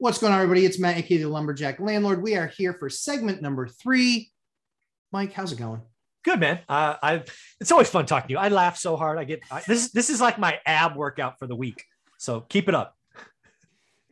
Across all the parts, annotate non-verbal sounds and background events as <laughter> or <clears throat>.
What's going on, everybody? It's Matt, aka the Lumberjack Landlord. We are here for segment number three. Mike, how's it going? Good, man. Uh, I it's always fun talking to you. I laugh so hard. I get I, this. This is like my ab workout for the week. So keep it up.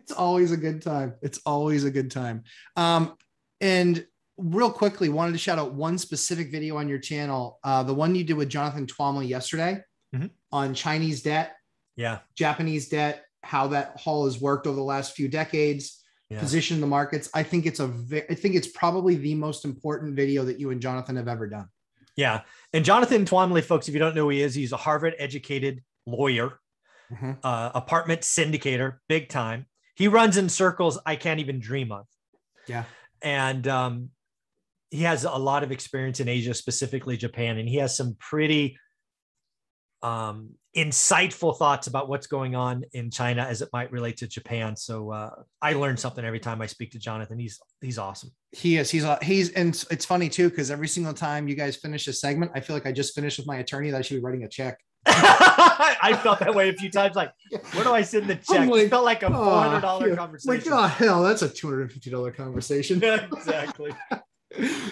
It's always a good time. It's always a good time. Um, and real quickly, wanted to shout out one specific video on your channel. Uh, the one you did with Jonathan Twomley yesterday mm-hmm. on Chinese debt. Yeah. Japanese debt how that hall has worked over the last few decades, yeah. position the markets. I think it's a ve- I think it's probably the most important video that you and Jonathan have ever done. Yeah. And Jonathan Twomley, folks, if you don't know who he is, he's a Harvard educated lawyer, mm-hmm. uh, apartment syndicator, big time. He runs in circles I can't even dream of. Yeah. And um, he has a lot of experience in Asia, specifically Japan, and he has some pretty um, insightful thoughts about what's going on in China as it might relate to Japan. So uh, I learn something every time I speak to Jonathan. He's he's awesome. He is. He's uh, he's and it's funny too because every single time you guys finish a segment, I feel like I just finished with my attorney that I should be writing a check. <laughs> I felt that way a few times. Like, where do I send the check? Like, it felt like a oh, four hundred dollar oh, conversation. Like, oh hell, that's a two hundred and fifty dollar conversation. <laughs> exactly. <laughs>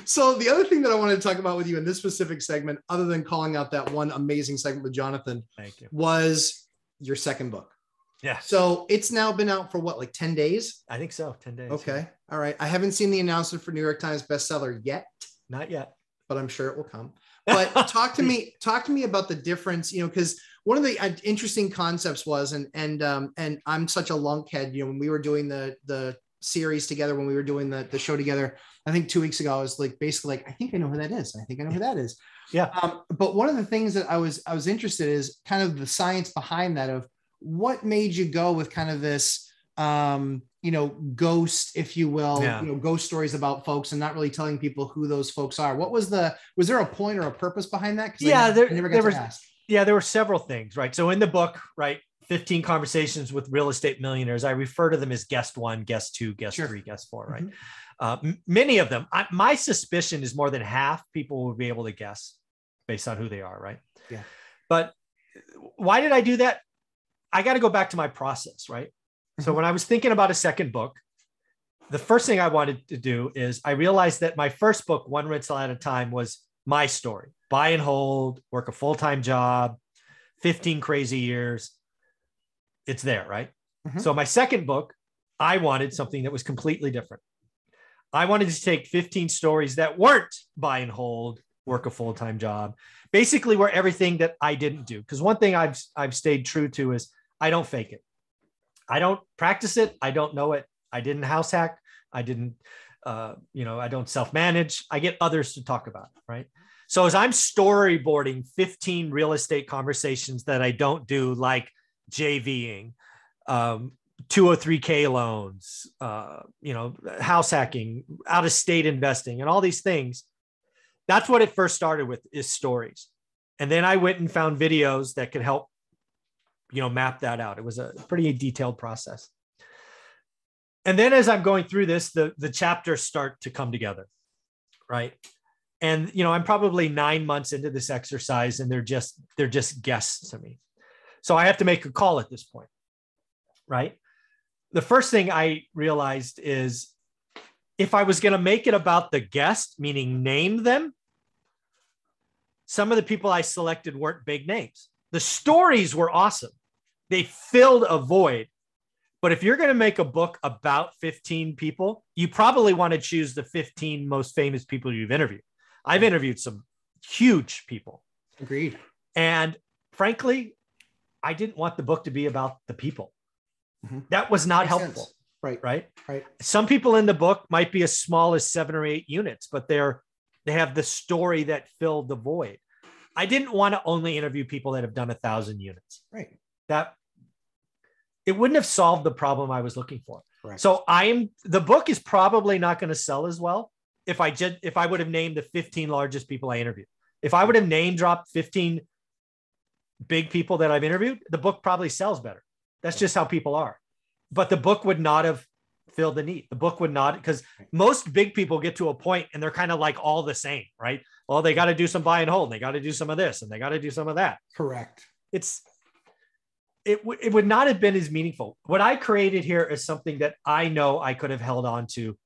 so the other thing that I wanted to talk about with you in this specific segment, other than calling out that one amazing segment with Jonathan, Thank you. was your second book. Yeah. So it's now been out for what, like 10 days? I think so. 10 days. Okay. Yeah. All right. I haven't seen the announcement for New York Times bestseller yet. Not yet. But I'm sure it will come. But <laughs> talk to me, talk to me about the difference, you know, because one of the uh, interesting concepts was, and, and, um, and I'm such a lunkhead, you know, when we were doing the, the series together when we were doing the, the show together. I think two weeks ago, I was like basically like, I think I know who that is. I think I know who that is. Yeah. Um, but one of the things that I was I was interested in is kind of the science behind that of what made you go with kind of this um, you know, ghost, if you will, yeah. you know, ghost stories about folks and not really telling people who those folks are. What was the was there a point or a purpose behind that? Yeah, I, there, I there was, ask. Yeah, there were several things, right? So in the book, right, 15 conversations with real estate millionaires. I refer to them as guest one, guest two, guest sure. three, guest four, right? Mm-hmm. Uh, m- many of them, I, my suspicion is more than half people will be able to guess based on who they are, right? Yeah. But why did I do that? I got to go back to my process, right? Mm-hmm. So when I was thinking about a second book, the first thing I wanted to do is I realized that my first book, One Rental at a Time, was my story buy and hold, work a full time job, 15 crazy years it's there, right? Mm-hmm. So my second book, I wanted something that was completely different. I wanted to take 15 stories that weren't buy and hold, work a full-time job, basically where everything that I didn't do. Because one thing I've I've stayed true to is I don't fake it. I don't practice it. I don't know it. I didn't house hack. I didn't, uh, you know, I don't self-manage. I get others to talk about, it, right? So as I'm storyboarding 15 real estate conversations that I don't do, like JVing, um, 203k loans, uh, you know, house hacking, out of state investing, and all these things. That's what it first started with is stories. And then I went and found videos that could help, you know, map that out. It was a pretty detailed process. And then as I'm going through this, the, the chapters start to come together, right? And you know, I'm probably nine months into this exercise, and they're just they're just guests to me. So I have to make a call at this point, right? The first thing I realized is if I was going to make it about the guest, meaning name them, some of the people I selected weren't big names. The stories were awesome, they filled a void. But if you're going to make a book about 15 people, you probably want to choose the 15 most famous people you've interviewed. I've interviewed some huge people. Agreed. And frankly, I didn't want the book to be about the people. Mm-hmm. That was not Makes helpful. Sense. Right. Right. Right. Some people in the book might be as small as seven or eight units, but they're they have the story that filled the void. I didn't want to only interview people that have done a thousand units. Right. That it wouldn't have solved the problem I was looking for. Correct. So I'm the book is probably not going to sell as well if I did if I would have named the 15 largest people I interviewed. If I would have name dropped 15 big people that I've interviewed, the book probably sells better. That's just how people are. But the book would not have filled the need. The book would not, because most big people get to a point and they're kind of like all the same, right? Well, they got to do some buy and hold, and they got to do some of this, and they got to do some of that. Correct. It's it, w- it would not have been as meaningful. What I created here is something that I know I could have held on to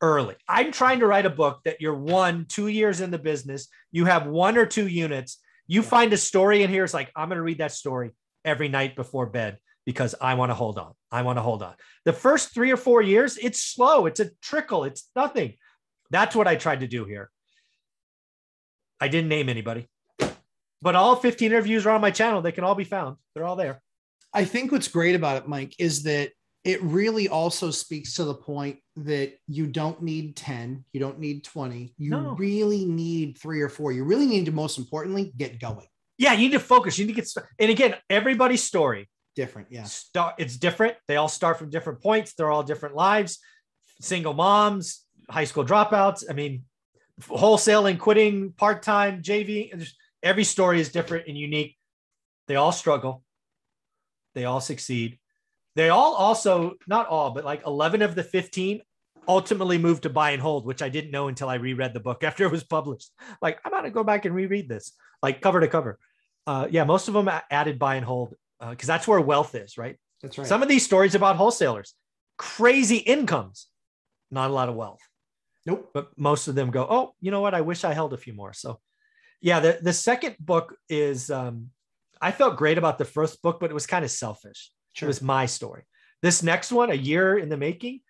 early. I'm trying to write a book that you're one, two years in the business, you have one or two units, you yeah. find a story in here, it's like, I'm going to read that story every night before bed because I want to hold on. I want to hold on. The first three or four years, it's slow, it's a trickle, it's nothing. That's what I tried to do here. I didn't name anybody, but all 15 interviews are on my channel. They can all be found, they're all there. I think what's great about it, Mike, is that it really also speaks to the point that you don't need 10, you don't need 20. You no. really need three or four. You really need to, most importantly, get going. Yeah, you need to focus. You need to get started. And again, everybody's story different. Yeah. Start, it's different. They all start from different points. They're all different lives, single moms, high school dropouts. I mean, wholesaling, quitting, part time, JV. Every story is different and unique. They all struggle, they all succeed. They all also, not all, but like 11 of the 15 ultimately moved to buy and hold, which I didn't know until I reread the book <laughs> after it was published. Like, I'm going to go back and reread this, like cover to cover. Uh, yeah, most of them added buy and hold because uh, that's where wealth is, right? That's right. Some of these stories about wholesalers, crazy incomes, not a lot of wealth. Nope. But most of them go, oh, you know what? I wish I held a few more. So, yeah, the, the second book is, um, I felt great about the first book, but it was kind of selfish. Sure. It was my story. This next one, a year in the making.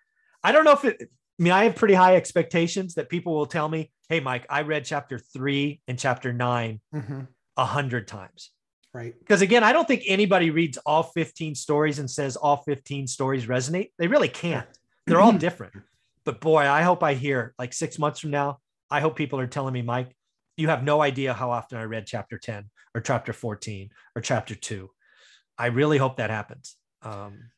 I don't know if it, I mean, I have pretty high expectations that people will tell me, Hey, Mike, I read chapter three and chapter nine mm-hmm. a mm-hmm. hundred times. Right. Because again, I don't think anybody reads all 15 stories and says all 15 stories resonate. They really can't. They're all <clears throat> different. But boy, I hope I hear like six months from now, I hope people are telling me, Mike, you have no idea how often I read chapter 10 or chapter 14 or chapter two I really hope that happens. Um,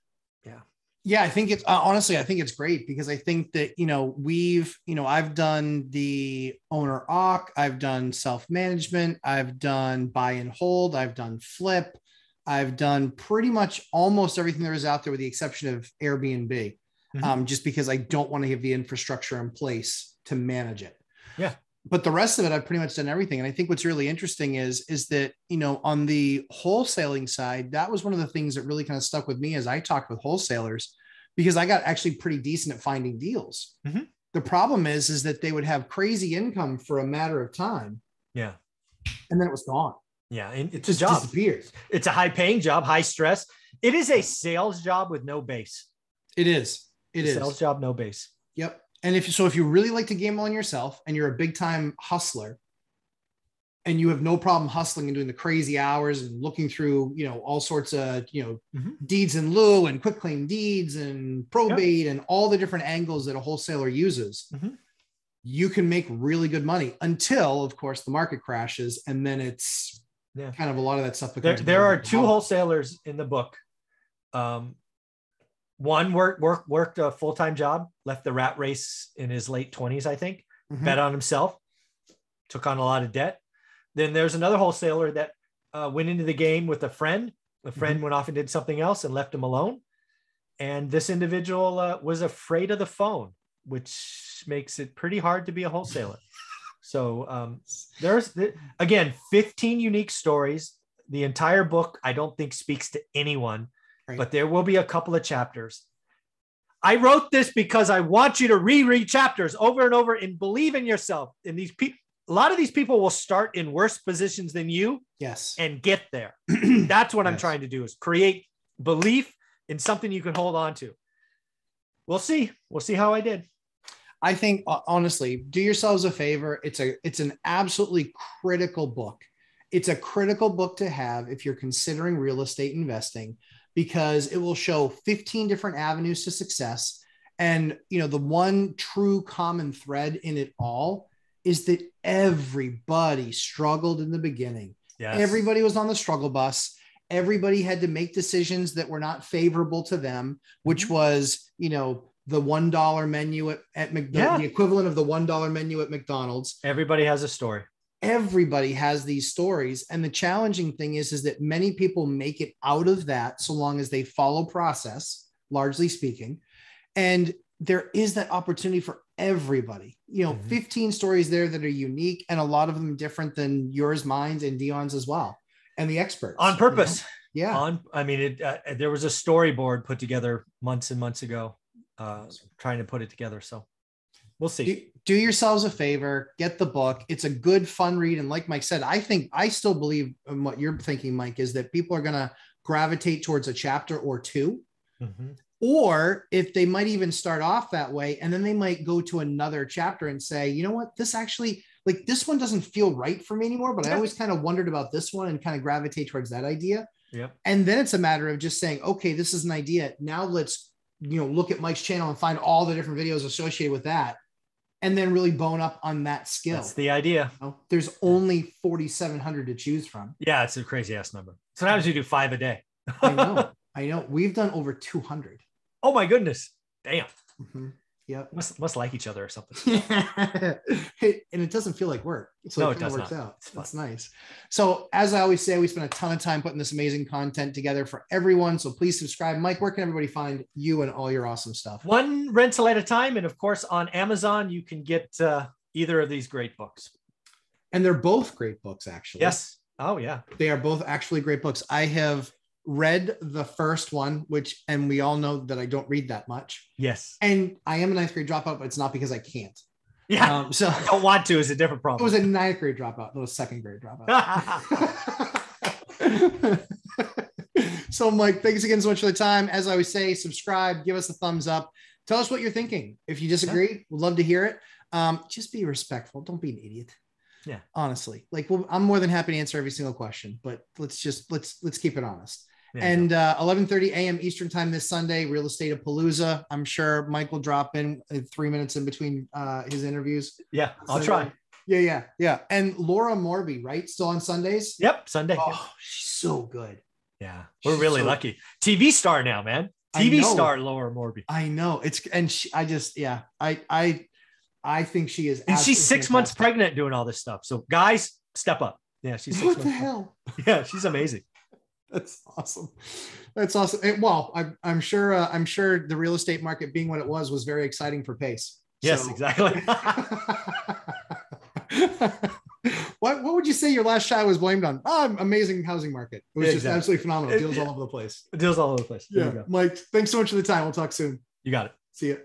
yeah. Yeah, I think it's uh, honestly, I think it's great because I think that, you know, we've, you know, I've done the owner OC, I've done self management, I've done buy and hold, I've done flip, I've done pretty much almost everything there is out there with the exception of Airbnb, mm-hmm. um, just because I don't want to have the infrastructure in place to manage it. Yeah but the rest of it, I've pretty much done everything. And I think what's really interesting is is that you know on the wholesaling side, that was one of the things that really kind of stuck with me as I talked with wholesalers because I got actually pretty decent at finding deals. Mm-hmm. The problem is is that they would have crazy income for a matter of time. Yeah, and then it was gone. Yeah, and it's it a job. Disappears. It's a high paying job, high stress. It is a sales job with no base. It is. It is. Sales job, no base. Yep. And if so, if you really like to gamble on yourself and you're a big time hustler and you have no problem hustling and doing the crazy hours and looking through, you know, all sorts of, you know, mm-hmm. deeds in lieu and quick claim deeds and probate yep. and all the different angles that a wholesaler uses, mm-hmm. you can make really good money until, of course, the market crashes and then it's yeah. kind of a lot of that stuff. There, there are two wholesalers in the book um, one worked worked worked a full time job, left the rat race in his late twenties, I think. Mm-hmm. Bet on himself, took on a lot of debt. Then there's another wholesaler that uh, went into the game with a friend. The mm-hmm. friend mm-hmm. went off and did something else and left him alone. And this individual uh, was afraid of the phone, which makes it pretty hard to be a wholesaler. <laughs> so um, there's the, again 15 unique stories. The entire book, I don't think, speaks to anyone but there will be a couple of chapters. I wrote this because I want you to reread chapters over and over and believe in yourself. And these people, a lot of these people will start in worse positions than you. Yes. And get there. <clears throat> That's what yes. I'm trying to do is create belief in something you can hold on to. We'll see. We'll see how I did. I think honestly, do yourselves a favor. It's a it's an absolutely critical book. It's a critical book to have if you're considering real estate investing because it will show 15 different avenues to success and you know the one true common thread in it all is that everybody struggled in the beginning yes. everybody was on the struggle bus everybody had to make decisions that were not favorable to them which mm-hmm. was you know the one dollar menu at, at McDonald's, yeah. the equivalent of the one dollar menu at McDonald's. Everybody has a story everybody has these stories and the challenging thing is is that many people make it out of that so long as they follow process largely speaking and there is that opportunity for everybody you know mm-hmm. 15 stories there that are unique and a lot of them different than yours mine's and dion's as well and the experts on purpose you know? yeah on i mean it, uh, there was a storyboard put together months and months ago uh, trying to put it together so we'll see. Do, do yourselves a favor, get the book. It's a good, fun read. And like Mike said, I think I still believe in what you're thinking, Mike, is that people are going to gravitate towards a chapter or 2 mm-hmm. Or if they might even start off that way and then they might go to another chapter and say, you know what, this actually, like this one doesn't feel right for me anymore, but I always kind of wondered about this one and kind of gravitate towards that idea. Yep. And then it's a matter of just saying, okay, this is an idea. Now let's, you know, look at Mike's channel and find all the different videos associated with that and then really bone up on that skill. That's the idea. You know, there's only 4,700 to choose from. Yeah, it's a crazy ass number. Sometimes you do five a day. I know. <laughs> I know. We've done over 200. Oh my goodness. Damn. Mm-hmm. Yeah, Must must like each other or something. <laughs> and it doesn't feel like work. So no, it, it does works not. out. It's That's nice. So as I always say, we spend a ton of time putting this amazing content together for everyone. So please subscribe. Mike, where can everybody find you and all your awesome stuff? One rental at a time. And of course on Amazon, you can get uh, either of these great books. And they're both great books, actually. Yes. Oh yeah. They are both actually great books. I have read the first one, which, and we all know that I don't read that much. Yes. And I am a ninth grade dropout, but it's not because I can't. Yeah. Um, so I <laughs> don't want to is a different <laughs> problem. It was a ninth grade dropout, not a second grade dropout. <laughs> so, I'm like, thanks again so much for the time. As I always say, subscribe, give us a thumbs up, tell us what you're thinking. If you disagree, yeah. we'd love to hear it. Um, just be respectful. Don't be an idiot. Yeah. Honestly, like well, I'm more than happy to answer every single question, but let's just let's let's keep it honest and uh, 11:30 a.m. Eastern time this Sunday, Real Estate of Palooza. I'm sure Mike will drop in uh, three minutes in between uh, his interviews. Yeah, I'll Sunday. try. Yeah, yeah, yeah. And Laura Morby, right? Still on Sundays. Yep, Sunday. Oh, she's so good. Yeah, we're she's really so lucky. TV star now, man. TV star Laura Morby. I know it's and she, I just yeah I I I think she is. And she's six months pregnant doing all this stuff. So guys, step up. Yeah, she's six what the pregnant. hell? <laughs> Yeah, she's amazing. <laughs> That's awesome. That's awesome. well, I'm, I'm sure uh, I'm sure the real estate market being what it was was very exciting for Pace. Yes, so. exactly. <laughs> <laughs> what what would you say your last shot was blamed on? Oh, amazing housing market. It was yeah, just exactly. absolutely phenomenal. Deals it, all over the place. Deals all over the place. There yeah, Mike, thanks so much for the time. We'll talk soon. You got it. See you.